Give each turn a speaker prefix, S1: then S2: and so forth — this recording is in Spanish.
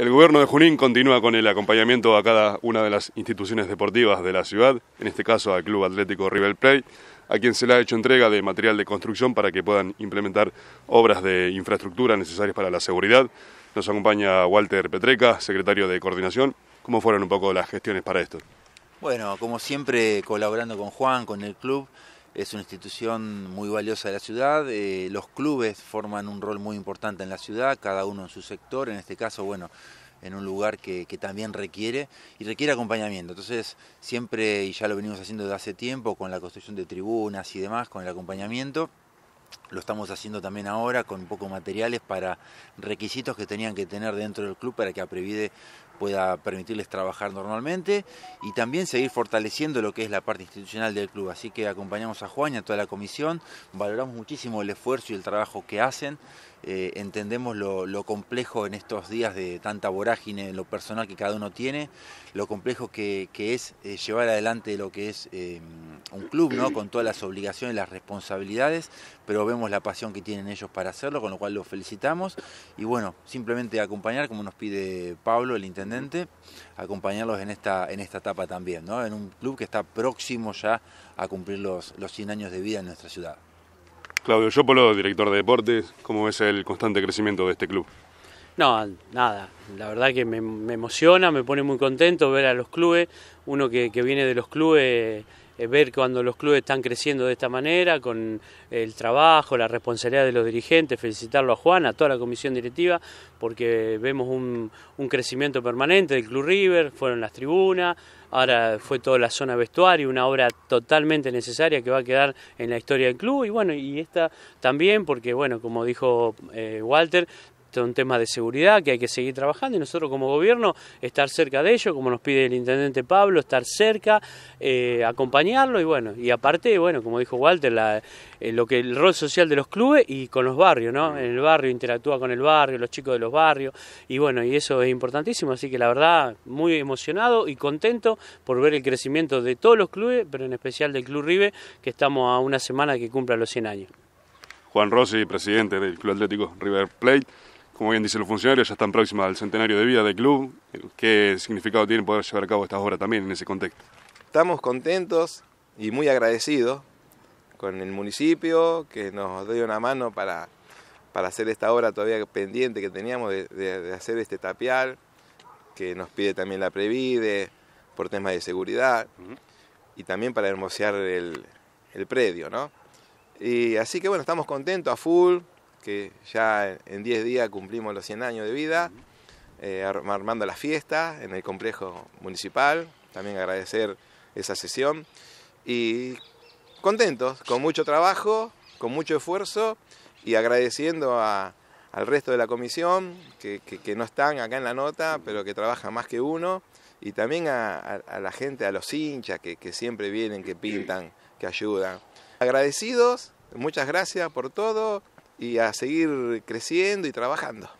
S1: El gobierno de Junín continúa con el acompañamiento a cada una de las instituciones deportivas de la ciudad, en este caso al Club Atlético River Play, a quien se le ha hecho entrega de material de construcción para que puedan implementar obras de infraestructura necesarias para la seguridad. Nos acompaña Walter Petreca, secretario de Coordinación. ¿Cómo fueron un poco las gestiones para esto?
S2: Bueno, como siempre, colaborando con Juan, con el club, es una institución muy valiosa de la ciudad, eh, los clubes forman un rol muy importante en la ciudad, cada uno en su sector, en este caso, bueno, en un lugar que, también requiere y requiere acompañamiento. Entonces, siempre, y ya lo venimos haciendo desde hace tiempo, con la construcción de tribunas y demás, con el acompañamiento, lo estamos haciendo también ahora con un poco materiales para requisitos que tenían que tener dentro del club para que Aprevide pueda permitirles trabajar normalmente y también seguir fortaleciendo lo que es la parte institucional del club. Así que acompañamos a Juan y a toda la comisión, valoramos muchísimo el esfuerzo y el trabajo que hacen, eh, entendemos lo, complejo en estos días de tanta vorágine, lo personal que cada uno tiene, lo complejo que, es eh, llevar adelante lo que es... Eh, un club, ¿no? Con todas las obligaciones, las responsabilidades, pero vemos la pasión que tienen ellos para hacerlo, con lo cual los felicitamos. Y bueno, simplemente acompañar, como nos pide Pablo, el intendente, acompañarlos en esta, en esta etapa también, ¿no? En un club que está próximo ya a cumplir los, los 100 años de vida en nuestra ciudad.
S1: Claudio Yopolo, director de deportes, ¿cómo ves el constante crecimiento de este club?
S3: No, nada, la verdad que me, emociona, me pone muy contento ver a los clubes, uno que, viene de los clubes, eh, ver cuando los clubes están creciendo de esta manera, con el trabajo, la responsabilidad de los dirigentes, felicitarlo a Juan, a toda la comisión directiva, porque vemos un, crecimiento permanente del Club River, fueron las tribunas, ahora fue toda la zona vestuario, una obra totalmente necesaria que va a quedar en la historia del club y bueno, y esta también porque bueno, como dijo eh, Walter, es este, un tema de seguridad que hay que seguir trabajando y nosotros como gobierno estar cerca de ello, como nos pide el intendente Pablo, estar cerca, eh, acompañarlo y bueno, y aparte, bueno, como dijo Walter, eh, lo que el rol social de los clubes y con los barrios, ¿no? En el barrio interactúa con el barrio, los chicos de los barrios y bueno, y eso es importantísimo, así que la verdad muy emocionado y contento por ver el crecimiento de todos los clubes, pero en especial del Club Ribe, que estamos a una semana que cumpla los 100 años.
S1: Juan Rossi, presidente del Club Atlético River Plate. Como bien dicen los funcionarios, ya están próximas al centenario de vida del club. ¿Qué significado tiene poder llevar a cabo estas obra también en ese contexto?
S4: Estamos contentos y muy agradecidos con el municipio que nos dio una mano para, para hacer esta obra todavía pendiente que teníamos de, hacer este tapial, que nos pide también la Previde por temas de seguridad y también para hermosear el, el predio, ¿no? Y así que bueno, estamos contentos a full, que ya en 10 días cumplimos los 100 años de vida, eh, armando las fiestas en el complejo municipal, también agradecer esa sesión y contentos, con mucho trabajo, con mucho esfuerzo y agradeciendo a, al resto de la comisión, que, no están acá en la nota, pero que trabajan más que uno, y también a, la gente, a los hinchas que, que, siempre vienen, que pintan, que ayudan. Agradecidos, muchas gracias por todo, y a seguir creciendo y trabajando.